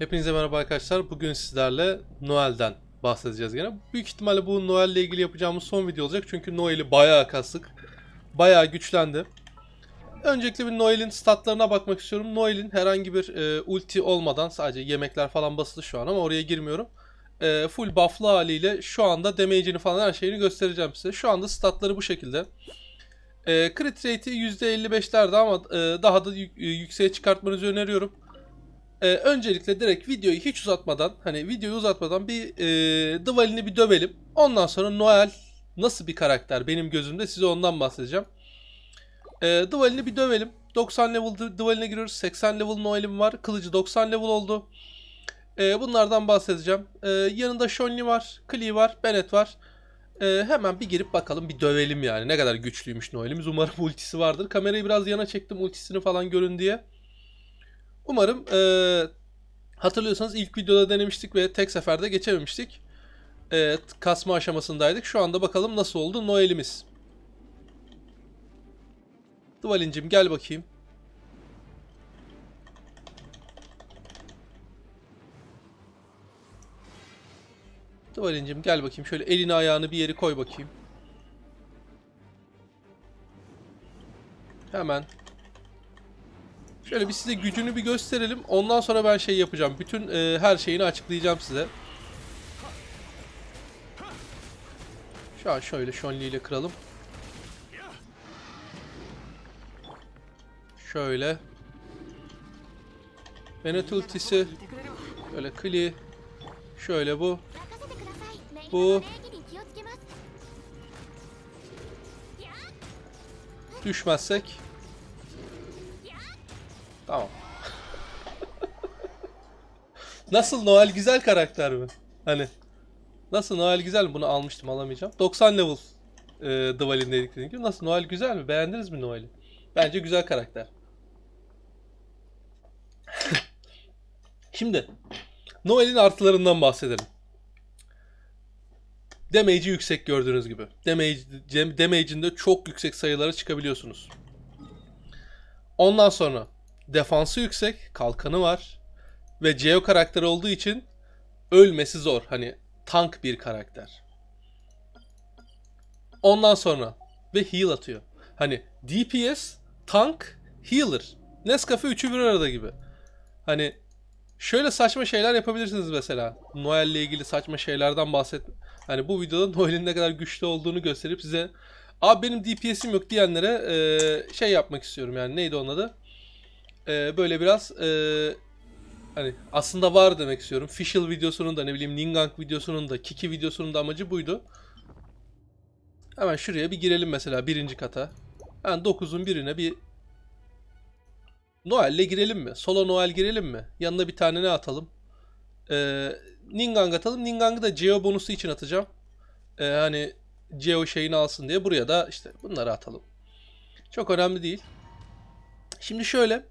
Hepinize merhaba arkadaşlar. Bugün sizlerle Noel'den bahsedeceğiz gene. Büyük ihtimalle bu Noel'le ilgili yapacağımız son video olacak. Çünkü Noel'i bayağı kastık. Bayağı güçlendi. Öncelikle bir Noel'in statlarına bakmak istiyorum. Noel'in herhangi bir e, ulti olmadan sadece yemekler falan basılı şu an ama oraya girmiyorum. E, full buff'lı haliyle şu anda damage'ini falan her şeyini göstereceğim size. Şu anda statları bu şekilde. E, crit rate'i %55'lerde ama e, daha da yük, e, yükseğe çıkartmanızı öneriyorum e, öncelikle direkt videoyu hiç uzatmadan hani videoyu uzatmadan bir e, Diwali'ni bir dövelim. Ondan sonra Noel nasıl bir karakter benim gözümde size ondan bahsedeceğim. E, ee, Diwali'ni bir dövelim. 90 level duvaline giriyoruz. 80 level Noel'im var. Kılıcı 90 level oldu. E, bunlardan bahsedeceğim. E, yanında Shonli var. Klee var. Bennett var. E, hemen bir girip bakalım bir dövelim yani. Ne kadar güçlüymüş Noel'imiz. Umarım ultisi vardır. Kamerayı biraz yana çektim ultisini falan görün diye. Umarım e, hatırlıyorsanız ilk videoda denemiştik ve tek seferde geçememiştik. E, kasma aşamasındaydık. Şu anda bakalım nasıl oldu Noel'imiz. Duvalincim gel bakayım. Duvalincim gel bakayım. Şöyle elini ayağını bir yeri koy bakayım. Hemen Şöyle bir size gücünü bir gösterelim. Ondan sonra ben şey yapacağım. Bütün e, her şeyini açıklayacağım size. Şu an şöyle Shonli ile kıralım. Şöyle. Venet ultisi. Böyle Kli. Şöyle bu. Bu. Düşmezsek. Tamam. Nasıl Noel güzel karakter mi? Hani. Nasıl Noel güzel mi? Bunu almıştım alamayacağım. 90 level e, Dvalin dedik gibi. Nasıl Noel güzel mi? Beğendiniz mi Noel'i? Bence güzel karakter. Şimdi Noel'in artılarından bahsedelim. Damage'i yüksek gördüğünüz gibi. Damage, damage'inde çok yüksek sayılara çıkabiliyorsunuz. Ondan sonra defansı yüksek, kalkanı var ve Geo karakteri olduğu için ölmesi zor. Hani tank bir karakter. Ondan sonra ve heal atıyor. Hani DPS, tank, healer. Nescafe üçü bir arada gibi. Hani şöyle saçma şeyler yapabilirsiniz mesela. Noel'le ilgili saçma şeylerden bahset. Hani bu videoda Noel'in ne kadar güçlü olduğunu gösterip size Abi benim DPS'im yok diyenlere e, şey yapmak istiyorum yani neydi onun adı? e, böyle biraz e, hani aslında var demek istiyorum. Fishel videosunun da ne bileyim Ningang videosunun da Kiki videosunun da amacı buydu. Hemen şuraya bir girelim mesela birinci kata. Yani 9'un birine bir Noel'le girelim mi? Solo Noel girelim mi? Yanına bir tane ne atalım? Ee, Ningang atalım. Ningang'ı da Geo bonusu için atacağım. Ee, hani Geo şeyini alsın diye buraya da işte bunları atalım. Çok önemli değil. Şimdi şöyle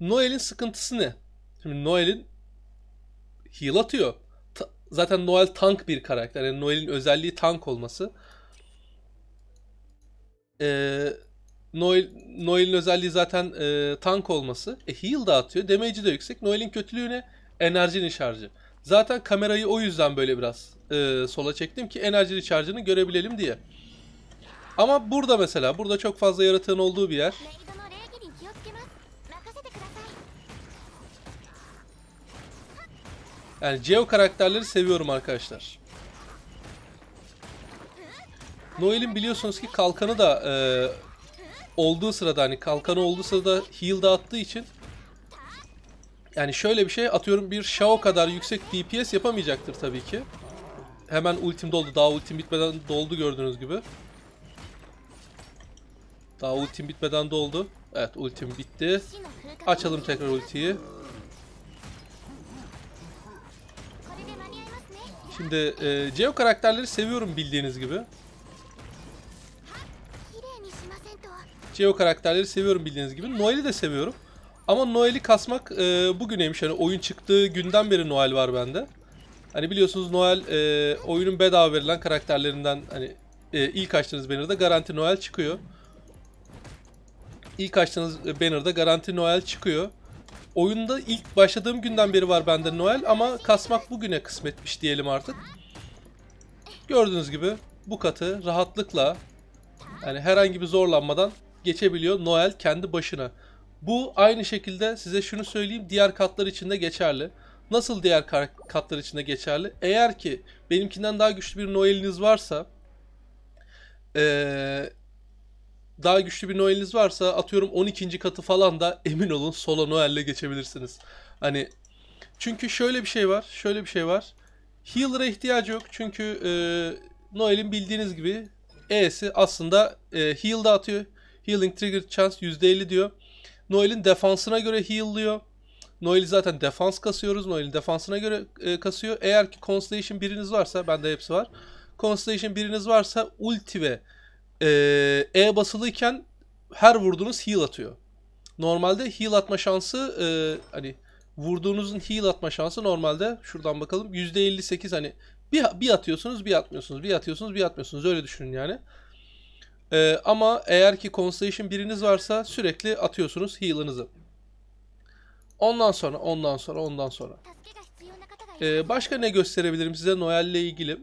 Noel'in sıkıntısı ne? Şimdi Noel'in heal atıyor. Ta- zaten Noel tank bir karakter. Yani Noel'in özelliği tank olması. Ee, Noel Noel'in özelliği zaten e, tank olması. E, heal atıyor. Damage'i de yüksek. Noel'in kötülüğü ne? Enerjinin şarjı. Zaten kamerayı o yüzden böyle biraz e, sola çektim ki enerjinin şarjını görebilelim diye. Ama burada mesela, burada çok fazla yaratığın olduğu bir yer. Yani Geo karakterleri seviyorum arkadaşlar. Noel'in biliyorsunuz ki kalkanı da e, olduğu sırada hani kalkanı olduğu sırada heal dağıttığı için yani şöyle bir şey atıyorum bir Shao kadar yüksek DPS yapamayacaktır tabii ki. Hemen ultim doldu. Daha ultim bitmeden doldu gördüğünüz gibi. Daha ultim bitmeden doldu. Evet ultim bitti. Açalım tekrar ultiyi. Şimdi e, Geo karakterleri seviyorum bildiğiniz gibi. CEO karakterleri seviyorum bildiğiniz gibi. Noel'i de seviyorum. Ama Noel'i kasmak e, bugüneymiş. yani oyun çıktığı günden beri Noel var bende. Hani biliyorsunuz Noel e, oyunun bedava verilen karakterlerinden hani e, ilk açtığınız banner'da garanti Noel çıkıyor. İlk açtığınız e, banner'da garanti Noel çıkıyor. Oyunda ilk başladığım günden beri var bende Noel ama kasmak bugüne kısmetmiş diyelim artık. Gördüğünüz gibi bu katı rahatlıkla yani herhangi bir zorlanmadan geçebiliyor Noel kendi başına. Bu aynı şekilde size şunu söyleyeyim diğer katlar için de geçerli. Nasıl diğer katlar için de geçerli? Eğer ki benimkinden daha güçlü bir Noel'iniz varsa ee, daha güçlü bir Noel'iniz varsa atıyorum 12. katı falan da emin olun solo Noel'le geçebilirsiniz. Hani çünkü şöyle bir şey var. Şöyle bir şey var. Healer'a ihtiyacı yok. Çünkü e, Noel'in bildiğiniz gibi E'si aslında e, heal atıyor, Healing trigger chance %50 diyor. Noel'in defansına göre heal'lıyor. Noel'i zaten defans kasıyoruz. Noel'in defansına göre e, kasıyor. Eğer ki Constellation biriniz varsa bende hepsi var. Constellation biriniz varsa ulti ve ee, e basılıyken her vurduğunuz heal atıyor. Normalde heal atma şansı e, hani vurduğunuzun heal atma şansı normalde şuradan bakalım %58 hani bir, bir atıyorsunuz bir atmıyorsunuz bir atıyorsunuz bir atmıyorsunuz öyle düşünün yani. Ee, ama eğer ki Constellation biriniz varsa sürekli atıyorsunuz heal'ınızı. Ondan sonra ondan sonra ondan sonra. Ee, başka ne gösterebilirim size Noel ile ilgili?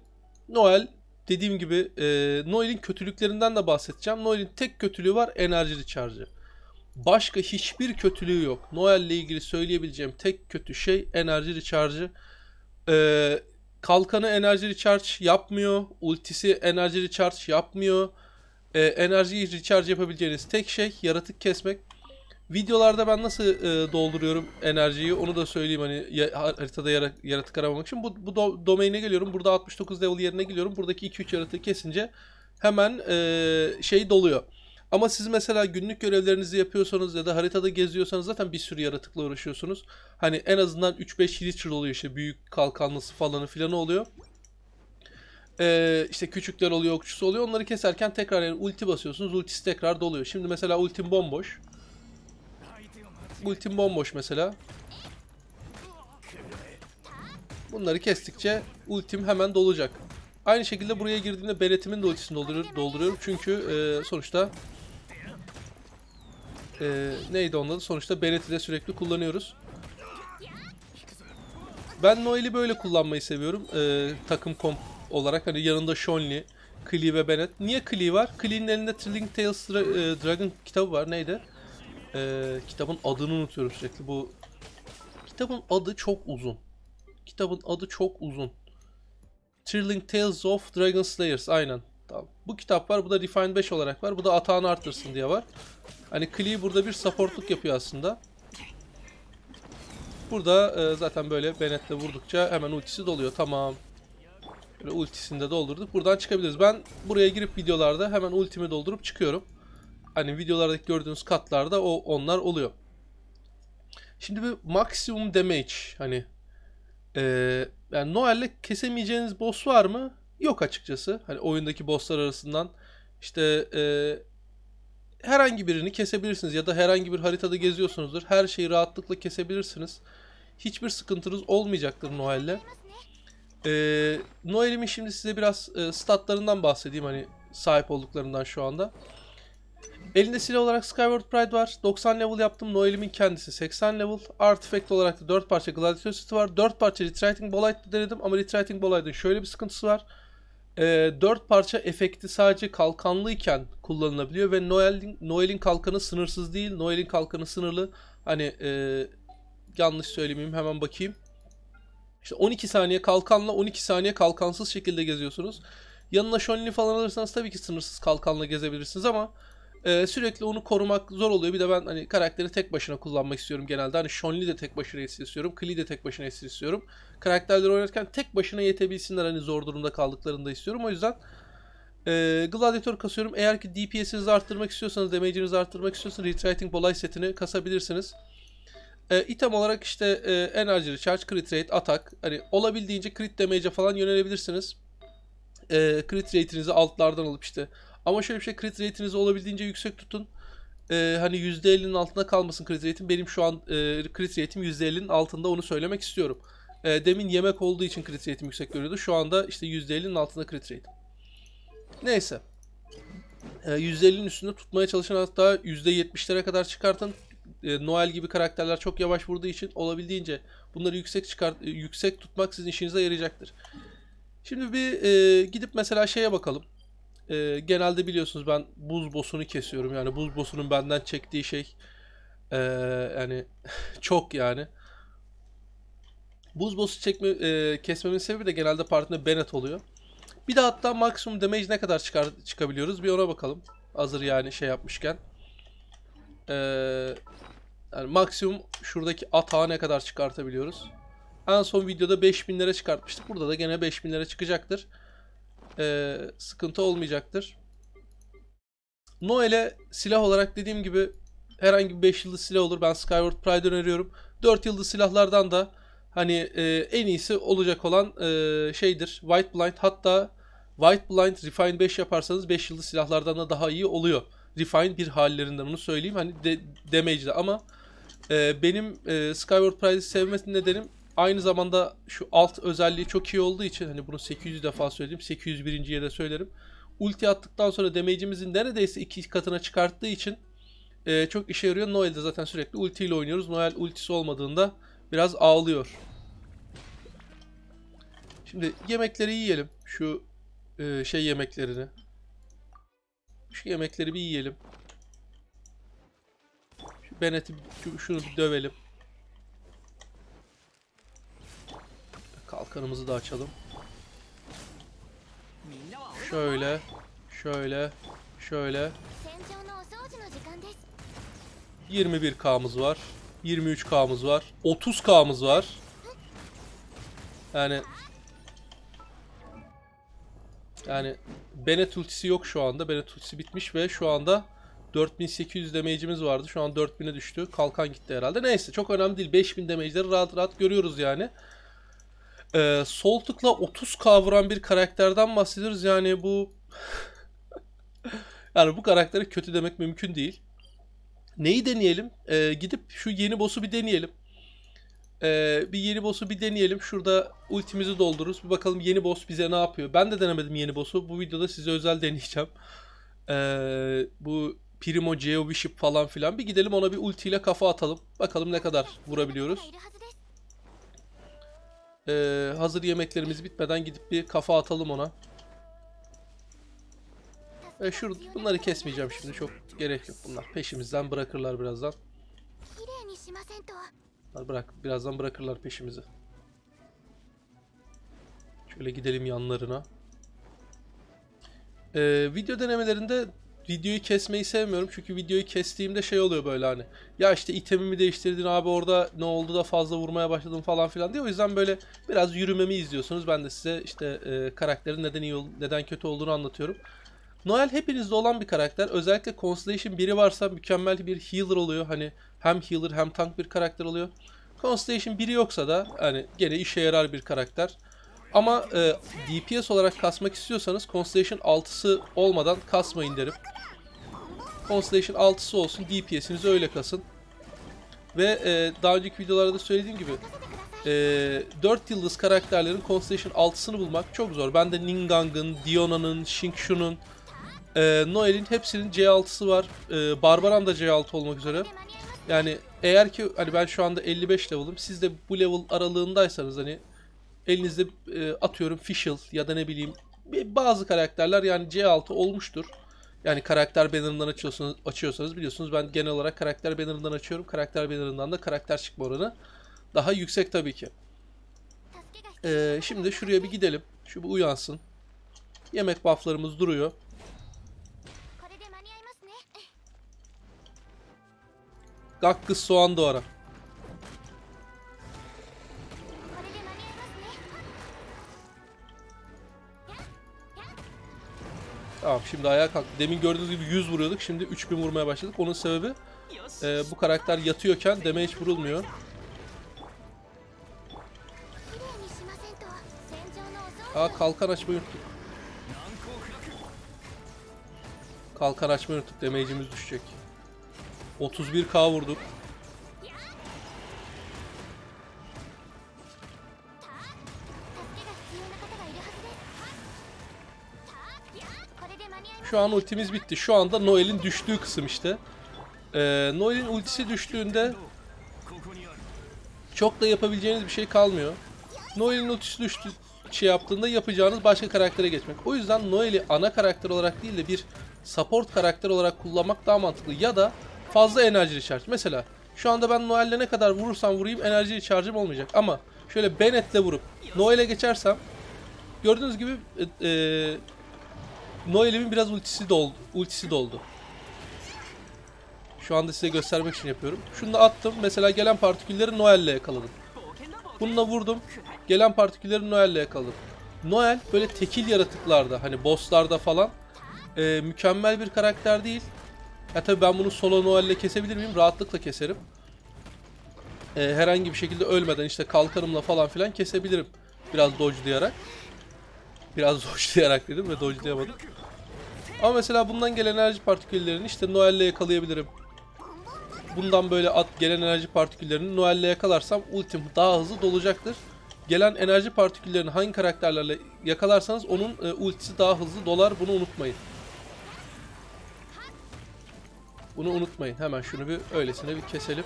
Noel dediğim gibi e, Noel'in kötülüklerinden de bahsedeceğim. Noel'in tek kötülüğü var enerji recharge'ı. Başka hiçbir kötülüğü yok. Noel'le ilgili söyleyebileceğim tek kötü şey enerji recharge'ı. E, kalkanı enerji recharge yapmıyor. Ultisi enerji recharge yapmıyor. E, enerjiyi recharge yapabileceğiniz tek şey yaratık kesmek. Videolarda ben nasıl e, dolduruyorum enerjiyi onu da söyleyeyim hani ya, haritada yara, yaratık aramamak için. Bu, bu do, domaine geliyorum. Burada 69 level yerine geliyorum. Buradaki 2-3 yaratığı kesince hemen e, şey doluyor. Ama siz mesela günlük görevlerinizi yapıyorsanız ya da haritada geziyorsanız zaten bir sürü yaratıkla uğraşıyorsunuz. Hani en azından 3-5 Reacher oluyor işte büyük kalkanlısı falanı filanı oluyor. Ee, işte küçükler oluyor, okçusu oluyor. Onları keserken tekrar yani ulti basıyorsunuz. Ultisi tekrar doluyor. Şimdi mesela ultim bomboş. Ultim bomboş mesela. Bunları kestikçe ultim hemen dolacak. Aynı şekilde buraya girdiğimde beretimin de ultisini dolduruyor, dolduruyorum. Çünkü e, sonuçta e, neydi onun adı? Sonuçta bereti de sürekli kullanıyoruz. Ben Noel'i böyle kullanmayı seviyorum. E, takım komp olarak hani yanında Shonli, Klee ve Bennett. Niye Klee var? Klee'nin elinde Trilling Tales Dra e, Dragon kitabı var. Neydi? Ee, kitabın adını unutuyorum sürekli. Bu kitabın adı çok uzun. Kitabın adı çok uzun. Thrilling Tales of Dragon Slayers aynen. Tamam. Bu kitap var. Bu da refine 5 olarak var. Bu da atağını arttırsın diye var. Hani Klee burada bir supportluk yapıyor aslında. Burada e, zaten böyle Bennett'le vurdukça hemen ultisi doluyor. Tamam. Böyle ultisini de doldurduk. Buradan çıkabiliriz. Ben buraya girip videolarda hemen ultimi doldurup çıkıyorum hani videolardaki gördüğünüz katlarda o onlar oluyor. Şimdi bir maksimum damage hani e, yani Noel'le kesemeyeceğiniz boss var mı? Yok açıkçası. Hani oyundaki bosslar arasından işte e, herhangi birini kesebilirsiniz ya da herhangi bir haritada geziyorsunuzdur. Her şeyi rahatlıkla kesebilirsiniz. Hiçbir sıkıntınız olmayacaktır Noel'le. Ee, Noel'imin şimdi size biraz e, statlarından bahsedeyim hani sahip olduklarından şu anda. Elinde silah olarak Skyward Pride var. 90 level yaptım. Noel'imin kendisi 80 level. Artifact olarak da 4 parça Gladiator seti var. 4 parça Retrighting Bolide denedim ama Retrighting Bolide'ın şöyle bir sıkıntısı var. E, ee, 4 parça efekti sadece kalkanlıyken kullanılabiliyor ve Noel'in Noel'in kalkanı sınırsız değil. Noel'in kalkanı sınırlı. Hani e, yanlış söylemeyeyim hemen bakayım. İşte 12 saniye kalkanla 12 saniye kalkansız şekilde geziyorsunuz. Yanına Shonli falan alırsanız tabii ki sınırsız kalkanla gezebilirsiniz ama ee, sürekli onu korumak zor oluyor. Bir de ben hani karakteri tek başına kullanmak istiyorum genelde. Hani Shonli de tek başına etsin istiyorum. Klee de tek başına etsin istiyorum. Karakterleri oynarken tek başına yetebilsinler hani zor durumda kaldıklarında istiyorum. O yüzden e, Gladiator kasıyorum. Eğer ki DPS'inizi arttırmak istiyorsanız, damage'inizi arttırmak istiyorsanız Retrighting Bolay setini kasabilirsiniz. E, item olarak işte e, Energy Recharge, Crit Rate, Atak. Hani olabildiğince crit damage'e falan yönelebilirsiniz. E, crit rate'inizi altlardan alıp işte ama şöyle bir şey crit rate'inizi olabildiğince yüksek tutun. Ee, hani %50'nin altında kalmasın crit rate'im. Benim şu an e, crit rate'im %50'nin altında onu söylemek istiyorum. E, demin yemek olduğu için crit rate'im yüksek görüyordu. Şu anda işte %50'nin altında crit rate'im. Neyse. E, ee, %50'nin üstünde tutmaya çalışın hatta %70'lere kadar çıkartın. E, Noel gibi karakterler çok yavaş vurduğu için olabildiğince bunları yüksek çıkart yüksek tutmak sizin işinize yarayacaktır. Şimdi bir e, gidip mesela şeye bakalım e, genelde biliyorsunuz ben buz bosunu kesiyorum. Yani buz bosunun benden çektiği şey e, yani çok yani. Buz bosu çekme, e, kesmemin sebebi de genelde partinde Bennett oluyor. Bir de hatta maksimum damage ne kadar çıkar, çıkabiliyoruz bir ona bakalım. Hazır yani şey yapmışken. Ee, yani maksimum şuradaki atağı ne kadar çıkartabiliyoruz. En son videoda 5000 lira çıkartmıştık. Burada da gene 5000 lira çıkacaktır e, sıkıntı olmayacaktır. Noel'e silah olarak dediğim gibi herhangi bir 5 yıldız silah olur. Ben Skyward Pride öneriyorum. 4 yıldız silahlardan da hani e, en iyisi olacak olan e, şeydir. White Blind hatta White Blind Refine 5 yaparsanız 5 yıldız silahlardan da daha iyi oluyor. Refine bir hallerinden bunu söyleyeyim. Hani de, damage'de ama e, benim e, Skyward Pride'i sevmesi nedenim Aynı zamanda şu alt özelliği çok iyi olduğu için hani bunu 800 defa söyledim 801. yere söylerim. Ulti attıktan sonra damage'imizin neredeyse iki katına çıkarttığı için e, çok işe yarıyor. Noel de zaten sürekli ulti ile oynuyoruz. Noel ultisi olmadığında biraz ağlıyor. Şimdi yemekleri yiyelim. Şu e, şey yemeklerini. Şu yemekleri bir yiyelim. Şu Benet'i şunu bir dövelim. Kanımızı da açalım. Şöyle, şöyle, şöyle. 21K'mız var. 23K'mız var. 30K'mız var. Yani yani Bennett ultisi yok şu anda. Bennett ultisi bitmiş ve şu anda 4800 damage'imiz vardı. Şu an 4000'e düştü. Kalkan gitti herhalde. Neyse çok önemli değil. 5000 damage'leri rahat rahat görüyoruz yani e, sol tıkla 30 kavuran bir karakterden bahsediyoruz. Yani bu yani bu karakteri kötü demek mümkün değil. Neyi deneyelim? E, gidip şu yeni boss'u bir deneyelim. E, bir yeni boss'u bir deneyelim. Şurada ultimizi doldururuz. Bir bakalım yeni boss bize ne yapıyor. Ben de denemedim yeni boss'u. Bu videoda size özel deneyeceğim. E, bu Primo Geo Bishop falan filan. Bir gidelim ona bir ultiyle kafa atalım. Bakalım ne kadar vurabiliyoruz. Ee, hazır yemeklerimiz bitmeden gidip bir kafa atalım ona. E, şurada bunları kesmeyeceğim şimdi çok gerek yok bunlar. Peşimizden bırakırlar birazdan. Bunlar bırak birazdan bırakırlar peşimizi. Şöyle gidelim yanlarına. Ee, video denemelerinde videoyu kesmeyi sevmiyorum çünkü videoyu kestiğimde şey oluyor böyle hani ya işte itemimi değiştirdin abi orada ne oldu da fazla vurmaya başladım falan filan diye o yüzden böyle biraz yürümemi izliyorsunuz ben de size işte e, karakterin neden iyi neden kötü olduğunu anlatıyorum. Noel hepinizde olan bir karakter. Özellikle Constellation biri varsa mükemmel bir healer oluyor. Hani hem healer hem tank bir karakter oluyor. Constellation biri yoksa da hani gene işe yarar bir karakter. Ama e, DPS olarak kasmak istiyorsanız Constellation 6'sı olmadan kasmayın derim. Constellation 6'sı olsun. DPS'inizi öyle kasın. Ve e, daha önceki videolarda da söylediğim gibi e, 4 yıldız karakterlerin Constellation 6'sını bulmak çok zor. Ben de Ningang'ın, Diona'nın, Shingshu'nun, e, Noel'in hepsinin C6'sı var. E, Barbaran da C6 olmak üzere. Yani eğer ki hani ben şu anda 55 level'ım. Siz de bu level aralığındaysanız hani elinizde e, atıyorum Fischl ya da ne bileyim bazı karakterler yani C6 olmuştur. Yani karakter banner'ından açıyorsanız, açıyorsanız biliyorsunuz ben genel olarak karakter banner'ından açıyorum. Karakter banner'ından da karakter çıkma oranı daha yüksek tabii ki. Ee, şimdi şuraya bir gidelim. Şu bir uyansın. Yemek bufflarımız duruyor. Gakkız soğan doğra. Tamam şimdi ayağa kalk. Demin gördüğünüz gibi 100 vuruyorduk. Şimdi 3000 vurmaya başladık. Onun sebebi e, bu karakter yatıyorken deme hiç vurulmuyor. Aa kalkan açmayı unuttuk. Kalkan açmayı unuttuk. Damage'imiz düşecek. 31k vurduk. Şu an ultimiz bitti. Şu anda Noel'in düştüğü kısım işte. Ee, Noel'in ultisi düştüğünde çok da yapabileceğiniz bir şey kalmıyor. Noel'in ultisi düştü şey yaptığında yapacağınız başka karaktere geçmek. O yüzden Noel'i ana karakter olarak değil de bir support karakter olarak kullanmak daha mantıklı. Ya da fazla enerji charge. Mesela şu anda ben Noel'le ne kadar vurursam vurayım enerji şarjım olmayacak. Ama şöyle Bennett'le vurup Noel'e geçersem gördüğünüz gibi e, e, Noel'in biraz ultisi doldu. Ultisi doldu. Şu anda size göstermek için yapıyorum. Şunu da attım. Mesela gelen partikülleri Noel'le yakaladım. Bununla vurdum. Gelen partikülleri Noel'le yakaladım. Noel böyle tekil yaratıklarda hani bosslarda falan e, mükemmel bir karakter değil. Ya tabii ben bunu solo Noel'le kesebilir miyim? Rahatlıkla keserim. E, herhangi bir şekilde ölmeden işte kalkarımla falan filan kesebilirim. Biraz dodge'layarak. Biraz dojlayarak dedim ve dojlayamadım. Ama mesela bundan gelen enerji partiküllerini işte Noel'le yakalayabilirim. Bundan böyle at gelen enerji partiküllerini Noel'le yakalarsam ultim daha hızlı dolacaktır. Gelen enerji partiküllerini hangi karakterlerle yakalarsanız onun e, ultisi daha hızlı dolar. Bunu unutmayın. Bunu unutmayın. Hemen şunu bir öylesine bir keselim.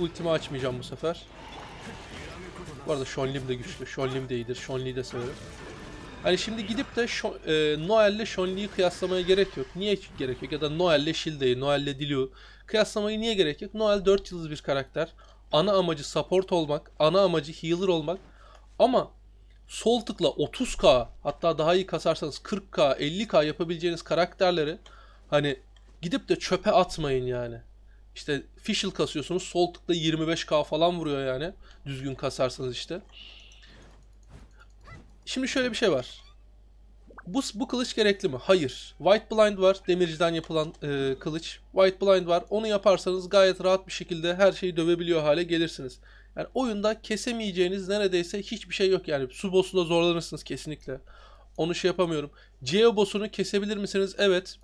Ultimi açmayacağım bu sefer. Bu arada Shonlim de güçlü. Shonlim de iyidir. Shonli'yi de severim. Hani şimdi gidip de Şo e, Noel'le Shonli'yi kıyaslamaya gerek yok. Niye gerek yok? Ya da Noel'le Shielda'yı, Noel'le Dilu'yu kıyaslamayı niye gerek yok? Noel 4 yıldız bir karakter. Ana amacı support olmak, ana amacı healer olmak. Ama sol tıkla 30k hatta daha iyi kasarsanız 40k, 50k yapabileceğiniz karakterleri hani gidip de çöpe atmayın yani. İşte Fischl kasıyorsunuz. Sol tıkla 25k falan vuruyor yani. Düzgün kasarsanız işte. Şimdi şöyle bir şey var. Bu, bu kılıç gerekli mi? Hayır. White Blind var. Demirciden yapılan e, kılıç. White Blind var. Onu yaparsanız gayet rahat bir şekilde her şeyi dövebiliyor hale gelirsiniz. Yani oyunda kesemeyeceğiniz neredeyse hiçbir şey yok. Yani su boss'u da zorlanırsınız kesinlikle. Onu şey yapamıyorum. Geo boss'unu kesebilir misiniz? Evet.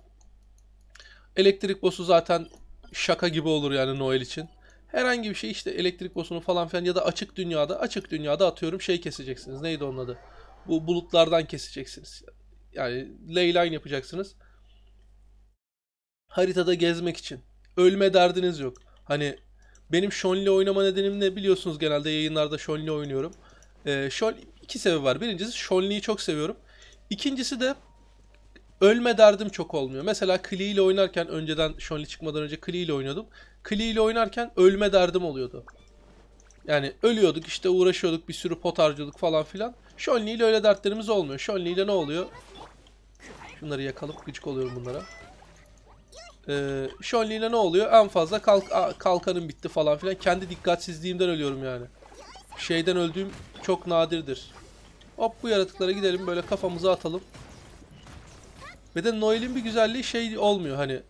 Elektrik boss'u zaten şaka gibi olur yani Noel için. Herhangi bir şey işte elektrik bosunu falan filan ya da açık dünyada açık dünyada atıyorum şey keseceksiniz. Neydi onun adı? Bu bulutlardan keseceksiniz. Yani leyline yapacaksınız. Haritada gezmek için. Ölme derdiniz yok. Hani benim Shonli oynama nedenim ne biliyorsunuz genelde yayınlarda Shonli oynuyorum. Ee, Shon iki sebebi var. Birincisi Shonli'yi çok seviyorum. İkincisi de ölme derdim çok olmuyor. Mesela Klee ile oynarken önceden Shonli çıkmadan önce Klee ile oynuyordum. Klee ile oynarken ölme derdim oluyordu. Yani ölüyorduk işte uğraşıyorduk bir sürü pot harcıyorduk falan filan. Shonli ile öyle dertlerimiz olmuyor. Shonli ile ne oluyor? Şunları yakalım gıcık oluyorum bunlara. Ee, Shonli ile ne oluyor? En fazla kalk kalkanım bitti falan filan. Kendi dikkatsizliğimden ölüyorum yani. Şeyden öldüğüm çok nadirdir. Hop bu yaratıklara gidelim böyle kafamızı atalım. Ve de Noel'in bir güzelliği şey olmuyor hani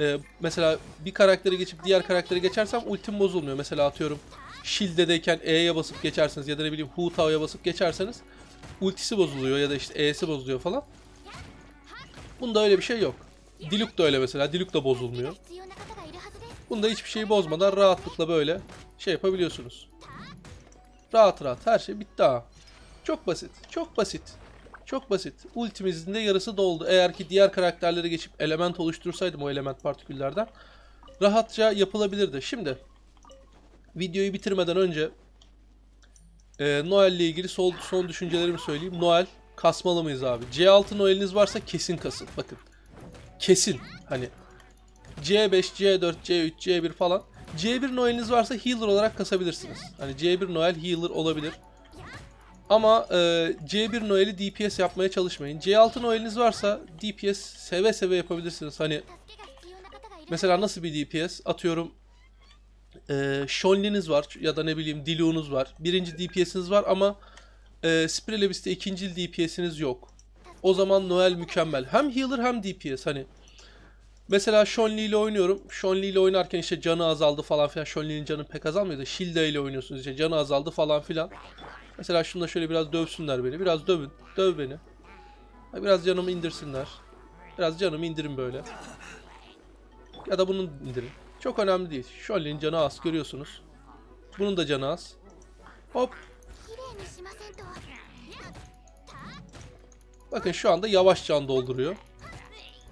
e, mesela bir karakteri geçip diğer karakteri geçersem ultim bozulmuyor. Mesela atıyorum Shield'deyken E'ye basıp geçerseniz ya da ne bileyim Hu Tao'ya basıp geçerseniz ultisi bozuluyor ya da işte E'si bozuluyor falan. Bunda öyle bir şey yok. Diluc da öyle mesela. Diluc da bozulmuyor. Bunda hiçbir şeyi bozmadan rahatlıkla böyle şey yapabiliyorsunuz. Rahat rahat her şey bitti ha. Çok basit. Çok basit. Çok basit. Ultimizin de yarısı doldu. Eğer ki diğer karakterlere geçip element oluştursaydım o element partiküllerden rahatça yapılabilirdi. Şimdi videoyu bitirmeden önce e, Noel ile ilgili son, son düşüncelerimi söyleyeyim. Noel kasmalı mıyız abi? C6 Noel'iniz varsa kesin kasın. Bakın. Kesin. Hani C5, C4, C3, C1 falan. C1 Noel'iniz varsa healer olarak kasabilirsiniz. Hani C1 Noel healer olabilir. Ama e, C1 Noel'i DPS yapmaya çalışmayın. C6 Noel'iniz varsa DPS seve seve yapabilirsiniz. Hani mesela nasıl bir DPS? Atıyorum e, Shonli'niz var ya da ne bileyim Dilu'nuz var. Birinci DPS'iniz var ama e, Sprelebis'te ikinci DPS'iniz yok. O zaman Noel mükemmel. Hem healer hem DPS hani. Mesela Shonli ile oynuyorum. Shonli ile oynarken işte canı azaldı falan filan. Shonli'nin canı pek azalmıyor da Shilda ile oynuyorsunuz işte canı azaldı falan filan. Mesela şunla şöyle biraz dövsünler beni. Biraz dövün. Döv beni. Biraz canımı indirsinler. Biraz canımı indirin böyle. Ya da bunu indirin. Çok önemli değil. Şölen'in canı az görüyorsunuz. Bunun da canı az. Hop. Bakın şu anda yavaş can dolduruyor.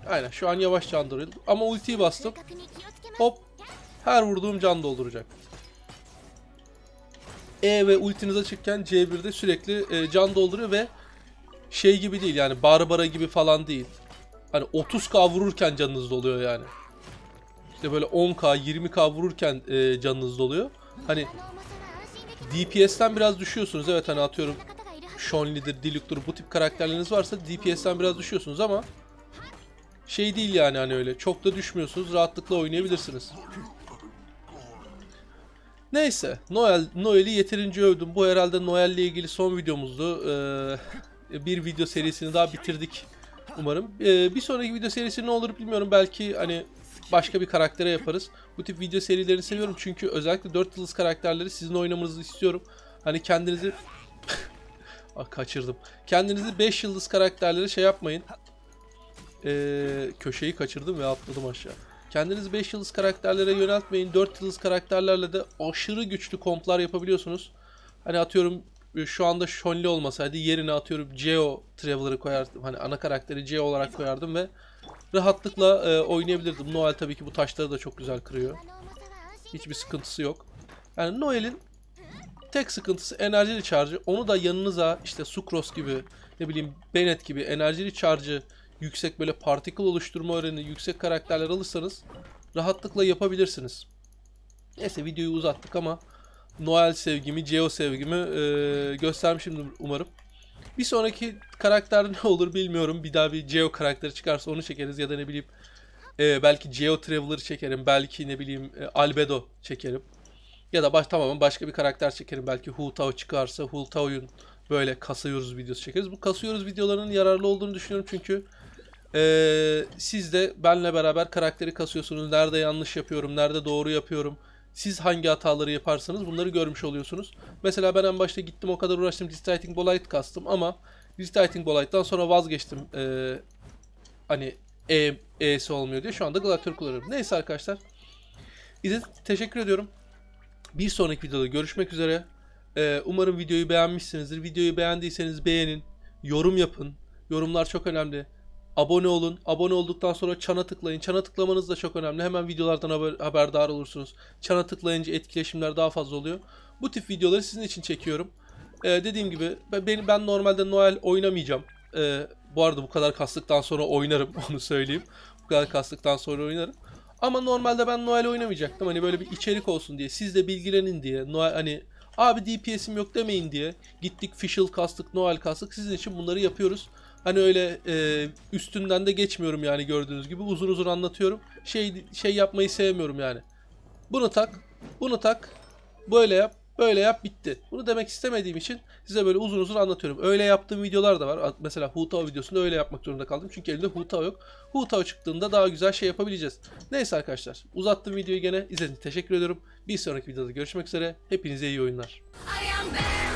Aynen şu an yavaş can dolduruyor. Ama ultiyi bastım. Hop. Her vurduğum can dolduracak. E ve ultiniz açıkken C1'de sürekli e, can dolduruyor ve şey gibi değil yani Barbara gibi falan değil. Hani 30k vururken canınız doluyor yani. İşte böyle 10k 20k vururken e, canınız doluyor. Hani DPS'ten biraz düşüyorsunuz evet hani atıyorum Shonli'dir, Diluc'tur bu tip karakterleriniz varsa DPS'ten biraz düşüyorsunuz ama şey değil yani hani öyle çok da düşmüyorsunuz rahatlıkla oynayabilirsiniz. Neyse Noel Noel'i yeterince övdüm. Bu herhalde Noel'le ilgili son videomuzdu. Ee, bir video serisini daha bitirdik umarım. Ee, bir sonraki video serisi ne olur bilmiyorum. Belki hani başka bir karaktere yaparız. Bu tip video serilerini seviyorum çünkü özellikle 4 yıldız karakterleri sizin oynamanızı istiyorum. Hani kendinizi ah, kaçırdım. Kendinizi 5 yıldız karakterlere şey yapmayın. Ee, köşeyi kaçırdım ve atladım aşağı. Kendinizi 5 yıldız karakterlere yöneltmeyin. 4 yıldız karakterlerle de aşırı güçlü komplar yapabiliyorsunuz. Hani atıyorum e, şu anda Shonli olmasaydı yerine atıyorum Geo Traveler'ı koyardım. Hani ana karakteri Geo olarak koyardım ve rahatlıkla e, oynayabilirdim. Noel tabii ki bu taşları da çok güzel kırıyor. Hiçbir sıkıntısı yok. Yani Noel'in tek sıkıntısı enerjili charge'ı. Onu da yanınıza işte Sucros gibi ne bileyim Bennett gibi enerjili charge'ı yüksek böyle particle oluşturma öğrenini yüksek karakterler alırsanız rahatlıkla yapabilirsiniz. Neyse videoyu uzattık ama Noel sevgimi, Geo sevgimi e, göstermişimdir umarım. Bir sonraki karakter ne olur bilmiyorum. Bir daha bir Geo karakteri çıkarsa onu çekeriz ya da ne bileyim e, belki Geo Traveler çekerim. Belki ne bileyim e, Albedo çekerim. Ya da baş, tamamen başka bir karakter çekerim. Belki Hultao çıkarsa Hultao'yun böyle kasıyoruz videosu çekeriz. Bu kasıyoruz videolarının yararlı olduğunu düşünüyorum çünkü ee, siz de benle beraber karakteri kasıyorsunuz. Nerede yanlış yapıyorum, nerede doğru yapıyorum. Siz hangi hataları yaparsanız bunları görmüş oluyorsunuz. Mesela ben en başta gittim o kadar uğraştım Distracting Bolite kastım ama Distracting Bolite'dan sonra vazgeçtim. Ee, hani e, E'si olmuyor diye şu anda Gladiator kullanıyorum. Neyse arkadaşlar. İzlediğiniz teşekkür ediyorum. Bir sonraki videoda görüşmek üzere. Ee, umarım videoyu beğenmişsinizdir. Videoyu beğendiyseniz beğenin. Yorum yapın. Yorumlar çok önemli. Abone olun. Abone olduktan sonra çana tıklayın. Çana tıklamanız da çok önemli. Hemen videolardan haber, haberdar olursunuz. Çana tıklayınca etkileşimler daha fazla oluyor. Bu tip videoları sizin için çekiyorum. Ee, dediğim gibi ben, ben normalde Noel oynamayacağım. Ee, bu arada bu kadar kastıktan sonra oynarım onu söyleyeyim. Bu kadar kastıktan sonra oynarım. Ama normalde ben Noel oynamayacaktım. Hani böyle bir içerik olsun diye. Siz de bilgilenin diye. Noel hani abi DPS'im yok demeyin diye. Gittik Fischl kastık, Noel kastık. Sizin için bunları yapıyoruz. Hani öyle e, üstünden de geçmiyorum yani gördüğünüz gibi uzun uzun anlatıyorum. Şey şey yapmayı sevmiyorum yani. Bunu tak, bunu tak, böyle yap, böyle yap bitti. Bunu demek istemediğim için size böyle uzun uzun anlatıyorum. Öyle yaptığım videolar da var. Mesela Hutao videosunda öyle yapmak zorunda kaldım. Çünkü elimde Hutao yok. Hutao çıktığında daha güzel şey yapabileceğiz. Neyse arkadaşlar uzattım videoyu gene. izlediğiniz teşekkür ediyorum. Bir sonraki videoda görüşmek üzere. Hepinize iyi oyunlar.